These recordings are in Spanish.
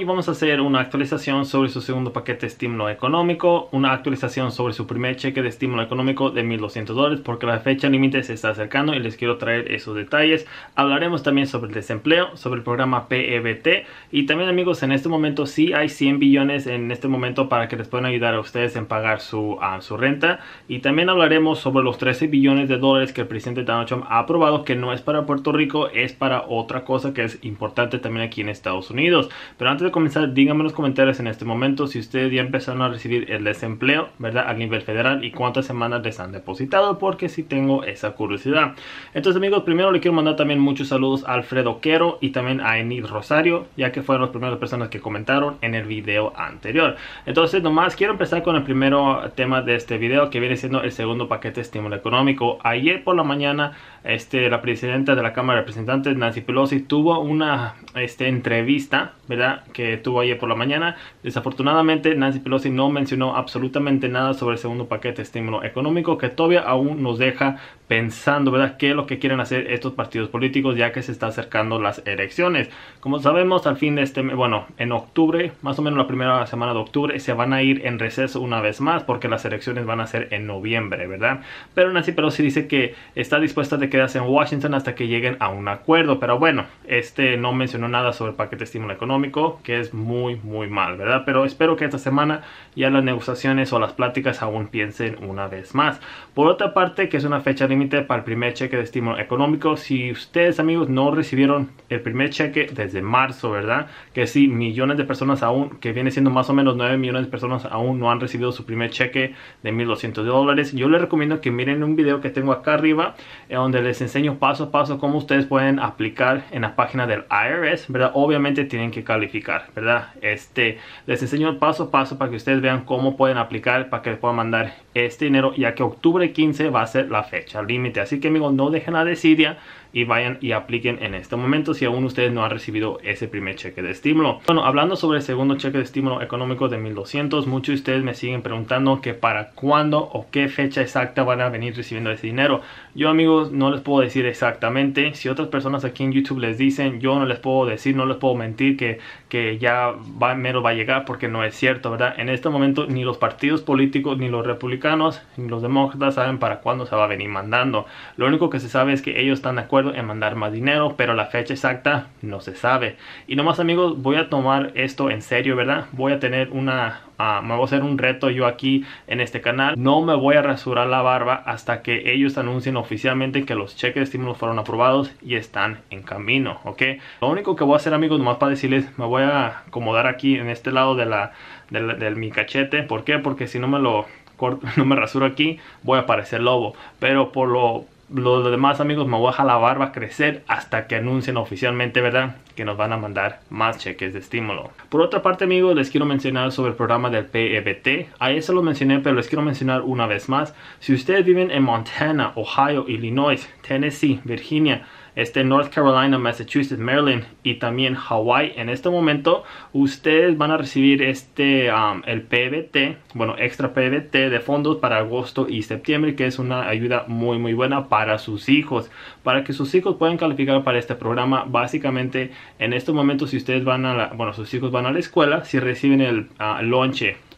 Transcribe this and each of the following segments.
y vamos a hacer una actualización sobre su segundo paquete de estímulo económico, una actualización sobre su primer cheque de estímulo económico de 1.200 dólares porque la fecha límite se está acercando y les quiero traer esos detalles. Hablaremos también sobre el desempleo, sobre el programa PEBT y también amigos en este momento sí hay 100 billones en este momento para que les puedan ayudar a ustedes en pagar su, su renta y también hablaremos sobre los 13 billones de dólares que el presidente Donald Trump ha aprobado que no es para Puerto Rico, es para otra cosa que es importante también aquí en Estados Unidos. Pero antes comenzar, díganme en los comentarios en este momento si ustedes ya empezaron a recibir el desempleo, ¿verdad? a nivel federal y cuántas semanas les han depositado, porque si tengo esa curiosidad. Entonces, amigos, primero le quiero mandar también muchos saludos a Alfredo Quero y también a Enid Rosario, ya que fueron las primeras personas que comentaron en el video anterior. Entonces, nomás quiero empezar con el primer tema de este video, que viene siendo el segundo paquete de estímulo económico. Ayer por la mañana, este, la presidenta de la Cámara de Representantes, Nancy Pelosi, tuvo una este, entrevista, ¿verdad? que tuvo ayer por la mañana. Desafortunadamente, Nancy Pelosi no mencionó absolutamente nada sobre el segundo paquete de estímulo económico que todavía aún nos deja pensando, ¿verdad?, qué es lo que quieren hacer estos partidos políticos ya que se están acercando las elecciones. Como sabemos, al fin de este, mes bueno, en octubre, más o menos la primera semana de octubre, se van a ir en receso una vez más porque las elecciones van a ser en noviembre, ¿verdad? Pero Nancy Pelosi dice que está dispuesta de quedarse en Washington hasta que lleguen a un acuerdo, pero bueno, este no mencionó nada sobre el paquete de estímulo económico, que es muy, muy mal, ¿verdad? Pero espero que esta semana ya las negociaciones o las pláticas aún piensen una vez más. Por otra parte, que es una fecha límite para el primer cheque de estímulo económico. Si ustedes, amigos, no recibieron el primer cheque desde marzo, ¿verdad? Que si millones de personas aún, que viene siendo más o menos 9 millones de personas aún no han recibido su primer cheque de 1.200 dólares. Yo les recomiendo que miren un video que tengo acá arriba, eh, donde les enseño paso a paso cómo ustedes pueden aplicar en la página del IRS, ¿verdad? Obviamente tienen que calificar ¿verdad? Este, les enseño paso a paso para que ustedes vean cómo pueden aplicar para que les puedan mandar este dinero, ya que octubre 15 va a ser la fecha límite. Así que, amigos, no dejen la desidia vayan y apliquen en este momento si aún ustedes no han recibido ese primer cheque de estímulo. Bueno, hablando sobre el segundo cheque de estímulo económico de 1200, muchos de ustedes me siguen preguntando que para cuándo o qué fecha exacta van a venir recibiendo ese dinero. Yo amigos no les puedo decir exactamente, si otras personas aquí en YouTube les dicen, yo no les puedo decir, no les puedo mentir que, que ya va, mero va a llegar porque no es cierto, ¿verdad? En este momento ni los partidos políticos, ni los republicanos, ni los demócratas saben para cuándo se va a venir mandando. Lo único que se sabe es que ellos están de acuerdo en mandar más dinero, pero la fecha exacta no se sabe. Y nomás amigos, voy a tomar esto en serio, ¿verdad? Voy a tener una, ah, me voy a hacer un reto yo aquí en este canal. No me voy a rasurar la barba hasta que ellos anuncien oficialmente que los cheques de estímulo fueron aprobados y están en camino, ¿ok? Lo único que voy a hacer amigos, nomás para decirles, me voy a acomodar aquí en este lado de la, de, mi cachete. ¿Por qué? Porque si no me lo corto, no me rasuro aquí, voy a parecer lobo. Pero por lo los, demás amigos me voy a la barba crecer hasta que anuncien oficialmente, ¿verdad? Que nos van a mandar más cheques de estímulo. Por otra parte, amigos, les quiero mencionar sobre el programa del PBT. E Ahí se lo mencioné, pero les quiero mencionar una vez más. Si ustedes viven en Montana, Ohio, Illinois, Tennessee, Virginia, este North Carolina, Massachusetts, Maryland y también Hawaii. En este momento ustedes van a recibir este um, el PBT, e bueno, extra PBT e de fondos para agosto y septiembre, que es una ayuda muy muy buena para para sus hijos, para que sus hijos puedan calificar para este programa. Básicamente, en estos momentos, si ustedes van a la, bueno, sus hijos van a la escuela, si reciben el ah,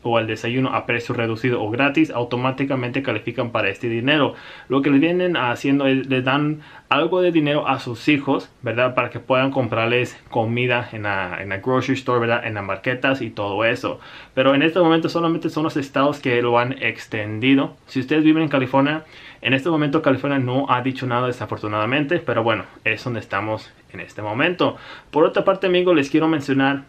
o al desayuno a precio reducido o gratis, automáticamente califican para este dinero. Lo que les vienen haciendo es les dan algo de dinero a sus hijos, ¿verdad? Para que puedan comprarles comida en la, en la grocery store, ¿verdad? En las marquetas y todo eso. Pero en este momento solamente son los estados que lo han extendido. Si ustedes viven en California, en este momento California no ha dicho nada desafortunadamente, pero bueno, es donde estamos en este momento. Por otra parte, amigos, les quiero mencionar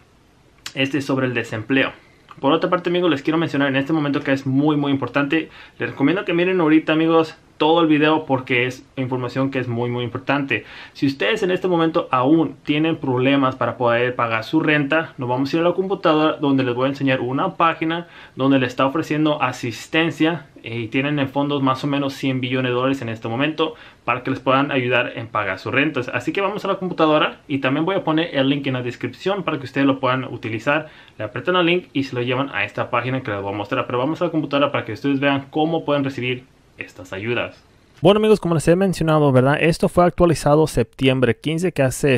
este sobre el desempleo. Por otra parte, amigos, les quiero mencionar en este momento que es muy, muy importante. Les recomiendo que miren ahorita, amigos, todo el video porque es información que es muy muy importante. Si ustedes en este momento aún tienen problemas para poder pagar su renta, nos vamos a ir a la computadora donde les voy a enseñar una página donde le está ofreciendo asistencia eh, y tienen en fondos más o menos 100 billones de dólares en este momento para que les puedan ayudar en pagar sus rentas. Así que vamos a la computadora y también voy a poner el link en la descripción para que ustedes lo puedan utilizar. Le apretan al link y se lo llevan a esta página que les voy a mostrar. Pero vamos a la computadora para que ustedes vean cómo pueden recibir estas ayudas. Bueno amigos, como les he mencionado, ¿verdad? Esto fue actualizado septiembre 15, que hace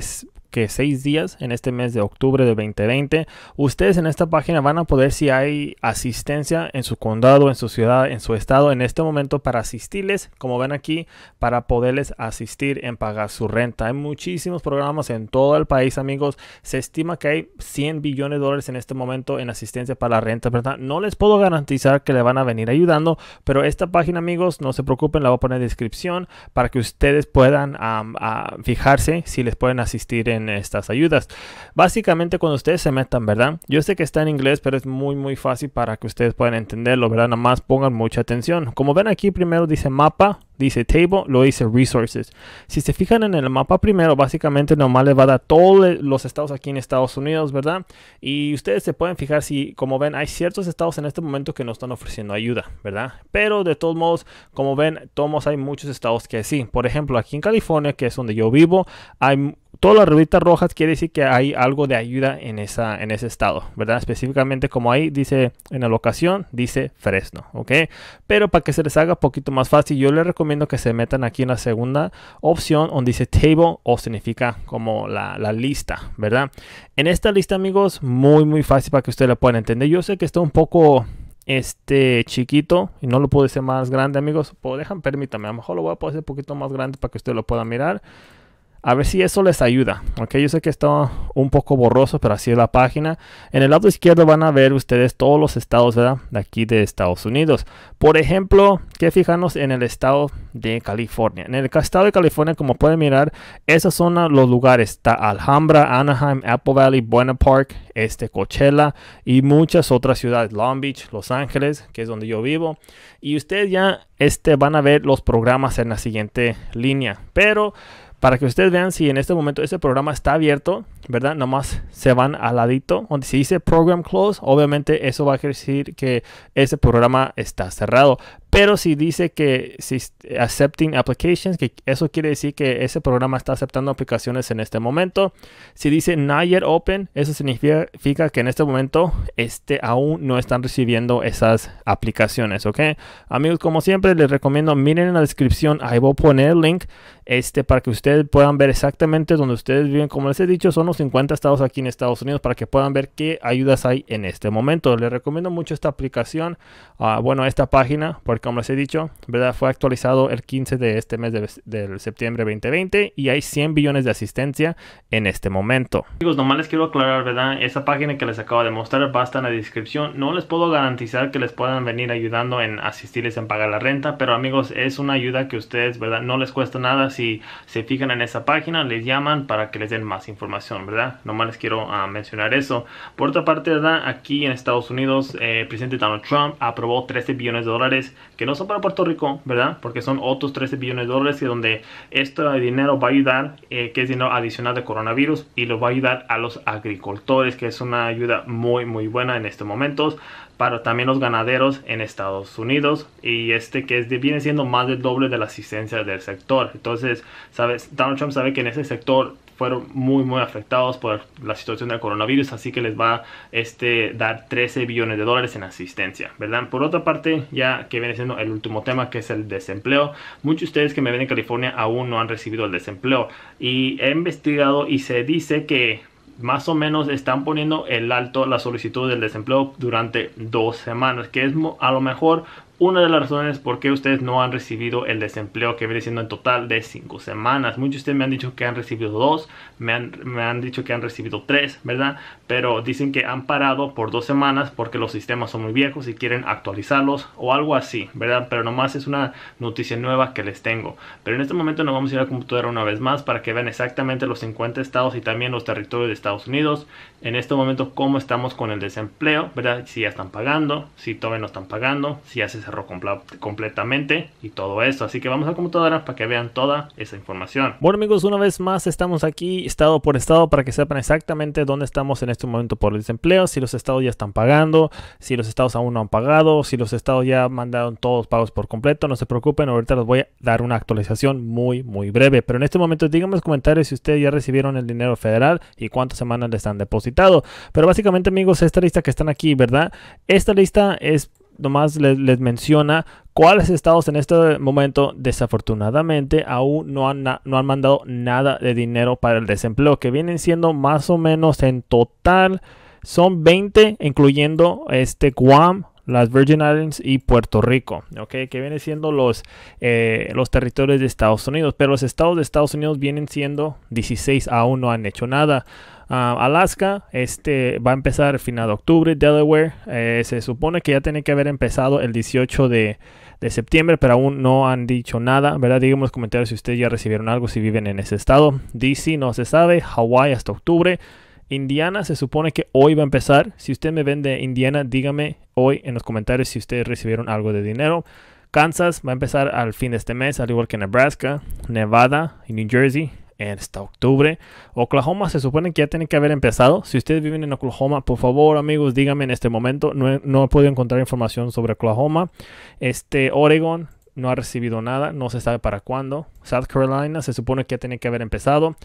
que seis días en este mes de octubre de 2020. Ustedes en esta página van a poder si hay asistencia en su condado, en su ciudad, en su estado en este momento para asistirles, como ven aquí, para poderles asistir en pagar su renta. Hay muchísimos programas en todo el país, amigos. Se estima que hay 100 billones de dólares en este momento en asistencia para la renta, ¿verdad? No les puedo garantizar que le van a venir ayudando, pero esta página, amigos, no se preocupen, la voy a poner en descripción para que ustedes puedan fijarse si les pueden asistir en estas ayudas. Básicamente cuando ustedes se metan, ¿verdad? Yo sé que está en inglés, pero es muy muy fácil para que ustedes puedan entenderlo, ¿verdad? Nada más pongan mucha atención. Como ven aquí primero dice mapa, dice table, lo dice resources. Si se fijan en el mapa primero, básicamente nomás le va a dar todos los estados aquí en Estados Unidos, ¿verdad? Y ustedes se pueden fijar si, como ven, hay ciertos estados en este momento que no están ofreciendo ayuda, ¿verdad? Pero de todos modos, como ven, todos hay muchos estados que sí. Por ejemplo, aquí en California, que es donde yo vivo, hay todas las rueditas rojas quiere decir que hay algo de ayuda en, esa, en ese estado, ¿verdad? Específicamente como ahí dice en la locación, dice Fresno, ¿ok? Pero para que se les haga un poquito más fácil, yo les recomiendo que se metan aquí en la segunda opción donde dice table o significa como la, lista, ¿verdad? En esta lista, amigos, muy, muy fácil para que ustedes la puedan entender. Yo sé que está un poco este chiquito y no lo puedo hacer más grande amigos pues dejan permítame a lo mejor lo voy a poner un poquito más grande para que ustedes lo puedan mirar a ver si eso les ayuda. Ok, yo sé que está un poco borroso, pero así es la página. En el lado izquierdo van a ver ustedes todos los estados, De aquí de Estados Unidos. Por ejemplo, que fijarnos en el estado de California. En el estado de California, como pueden mirar, esa zona los lugares. Está Alhambra, Anaheim, Apple Valley, Buena Park, este Coachella y muchas otras ciudades. Long Beach, Los Ángeles, que es donde yo vivo. Y ustedes ya este, van a ver los programas en la siguiente línea. Pero para que ustedes vean si en este momento ese programa está abierto, ¿verdad? Nomás se van al ladito donde se dice program close, obviamente eso va a decir que ese programa está cerrado, pero si dice que si, accepting applications, que eso quiere decir que ese programa está aceptando aplicaciones en este momento. Si dice not yet open, eso significa que en este momento este, aún no están recibiendo esas aplicaciones, ¿ok? Amigos, como siempre, les recomiendo, miren en la descripción, ahí voy a poner el link este, para que ustedes puedan ver exactamente donde ustedes viven. Como les he dicho, son los 50 estados aquí en Estados Unidos para que puedan ver qué ayudas hay en este momento. Les recomiendo mucho esta aplicación, ah, bueno, esta página, porque como les he dicho, ¿verdad? Fue actualizado el 15 de este mes de, del septiembre 2020 y hay 100 billones de asistencia en este momento. Amigos, nomás les quiero aclarar, ¿verdad? Esa página que les acabo de mostrar va en la descripción. No les puedo garantizar que les puedan venir ayudando en asistirles en pagar la renta, pero amigos, es una ayuda que ustedes, ¿verdad? No les cuesta nada si se fijan en esa página, les llaman para que les den más información, ¿verdad? Nomás les quiero ah, mencionar eso. Por otra parte, ¿verdad? Aquí en Estados Unidos, eh, el presidente Donald Trump aprobó 13 billones de dólares que no son para Puerto Rico, ¿verdad? Porque son otros 13 billones de dólares y donde este dinero va a ayudar, eh, que es dinero adicional de coronavirus, y lo va a ayudar a los agricultores, que es una ayuda muy, muy buena en estos momentos, para también los ganaderos en Estados Unidos, y este que viene siendo más del doble de la asistencia del sector. Entonces, ¿sabes? Donald Trump sabe que en ese sector fueron muy muy afectados por la situación del coronavirus, así que les va a este, dar 13 billones de dólares en asistencia, ¿verdad? Por otra parte, ya que viene siendo el último tema, que es el desempleo, muchos de ustedes que me ven en California aún no han recibido el desempleo y he investigado y se dice que más o menos están poniendo el alto la solicitud del desempleo durante dos semanas, que es a lo mejor una de las razones por qué ustedes no han recibido el desempleo que viene siendo en total de cinco semanas. Muchos de ustedes me han dicho que han recibido dos me han, me han, dicho que han recibido tres ¿verdad? Pero dicen que han parado por dos semanas porque los sistemas son muy viejos y quieren actualizarlos o algo así, ¿verdad? Pero nomás es una noticia nueva que les tengo. Pero en este momento nos vamos a ir a computadora una vez más para que vean exactamente los 50 estados y también los territorios de Estados Unidos. En este momento cómo estamos con el desempleo, ¿verdad? Si ya están pagando, si todavía no están pagando, si ya se cerró completamente y todo eso. Así que vamos a computadora para que vean toda esa información. Bueno amigos, una vez más estamos aquí estado por estado para que sepan exactamente dónde estamos en este momento por el desempleo, si los estados ya están pagando, si los estados aún no han pagado, si los estados ya mandaron todos los pagos por completo. No se preocupen, ahorita les voy a dar una actualización muy, muy breve. Pero en este momento díganme en los comentarios si ustedes ya recibieron el dinero federal y cuántas semanas les han depositado. Pero básicamente amigos, esta lista que están aquí, ¿verdad? Esta lista es nomás les, menciona cuáles estados en este momento desafortunadamente aún no han, no han mandado nada de dinero para el desempleo, que vienen siendo más o menos en total, son 20, incluyendo este Guam, las Virgin Islands y Puerto Rico, okay, que vienen siendo los, eh, los territorios de Estados Unidos. Pero los estados de Estados Unidos vienen siendo 16, aún no han hecho nada. Ah, Alaska, este va a empezar final de octubre. Delaware, eh, se supone que ya tiene que haber empezado el 18 de, septiembre, pero aún no han dicho nada, ¿verdad? Díganme en los comentarios si ustedes ya recibieron algo, si viven en ese estado. DC no se sabe, Hawaii hasta octubre. Indiana se supone que hoy va a empezar. Si usted me vende Indiana, dígame hoy en los comentarios si ustedes recibieron algo de dinero. Kansas va a empezar al fin de este mes, al igual que Nebraska, Nevada y New Jersey esta octubre. Oklahoma se supone que ya tiene que haber empezado. Si ustedes viven en Oklahoma, por favor, amigos, díganme en este momento. No he, no podido encontrar información sobre Oklahoma. Este, Oregon no ha recibido nada, no se sabe para cuándo. South Carolina se supone que ya tiene que haber empezado.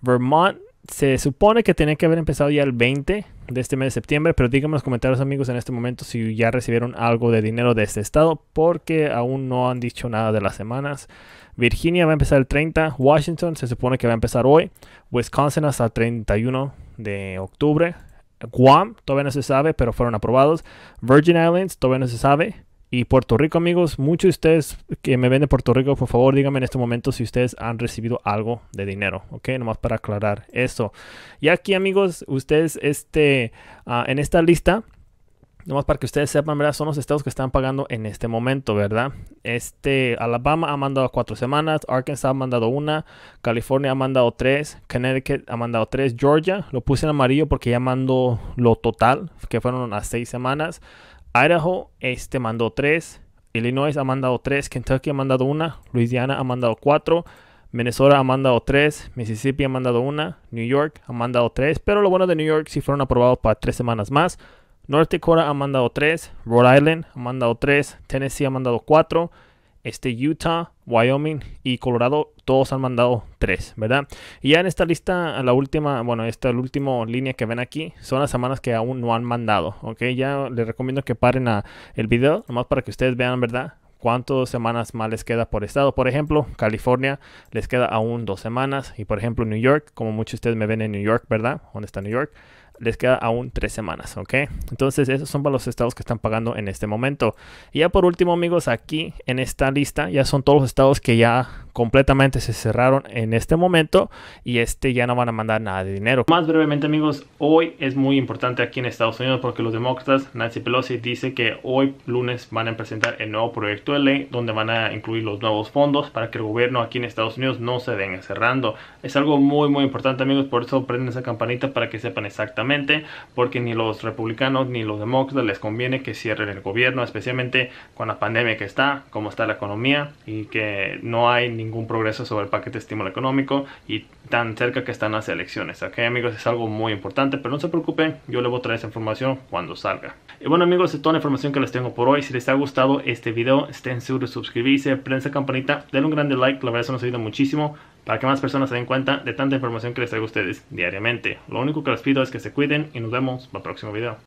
Vermont se supone que tenía que haber empezado ya el 20 de este mes de septiembre, pero díganme en los comentarios amigos en este momento si ya recibieron algo de dinero de este estado, porque aún no han dicho nada de las semanas. Virginia va a empezar el 30, Washington se supone que va a empezar hoy, Wisconsin hasta el 31 de octubre, Guam todavía no se sabe, pero fueron aprobados, Virgin Islands todavía no se sabe, y Puerto Rico, amigos, muchos de ustedes que me ven de Puerto Rico, por favor, díganme en este momento si ustedes han recibido algo de dinero, ¿ok? Nomás para aclarar eso. Y aquí, amigos, ustedes, este, ah, en esta lista, nomás para que ustedes sepan, ¿verdad? Son los estados que están pagando en este momento, ¿verdad? Este, Alabama ha mandado cuatro semanas, Arkansas ha mandado una, California ha mandado tres, Connecticut ha mandado tres, Georgia lo puse en amarillo porque ya mandó lo total, que fueron las seis semanas. Idaho este, mandó tres, Illinois ha mandado tres, Kentucky ha mandado una, Louisiana ha mandado cuatro, Minnesota ha mandado tres, Mississippi ha mandado una, New York ha mandado tres, pero lo bueno de New York sí fueron aprobados para tres semanas más. North Dakota ha mandado tres, Rhode Island ha mandado tres, Tennessee ha mandado cuatro, este Utah Wyoming y Colorado, todos han mandado tres, ¿verdad? Y ya en esta lista, la última, bueno, esta la última línea que ven aquí son las semanas que aún no han mandado, ¿ok? Ya les recomiendo que paren el video, nomás para que ustedes vean, ¿verdad? cuántas semanas más les queda por estado. Por ejemplo, California les queda aún dos semanas. Y por ejemplo, New York, como muchos de ustedes me ven en New York, ¿verdad? ¿Dónde está New York? les queda aún tres semanas, ¿ok? Entonces esos son para los estados que están pagando en este momento. Y ya por último, amigos, aquí en esta lista ya son todos los estados que ya completamente se cerraron en este momento y este ya no van a mandar nada de dinero. Más brevemente, amigos, hoy es muy importante aquí en Estados Unidos porque los demócratas, Nancy Pelosi dice que hoy lunes van a presentar el nuevo proyecto de ley donde van a incluir los nuevos fondos para que el gobierno aquí en Estados Unidos no se venga cerrando. Es algo muy muy importante, amigos, por eso prenden esa campanita para que sepan exactamente porque ni los republicanos ni los demócratas les conviene que cierren el gobierno, especialmente con la pandemia que está, cómo está la economía y que no hay ningún progreso sobre el paquete de estímulo económico y tan cerca que están las elecciones. Ok amigos, es algo muy importante, pero no se preocupen, yo les voy a traer esa información cuando salga. Y bueno amigos, es toda la información que les tengo por hoy. Si les ha gustado este video, estén seguros de suscribirse, Prensa campanita, denle un grande like, la verdad eso nos ayuda muchísimo para que más personas se den cuenta de tanta información que les traigo a ustedes diariamente. Lo único que les pido es que se cuiden y nos vemos para el próximo video.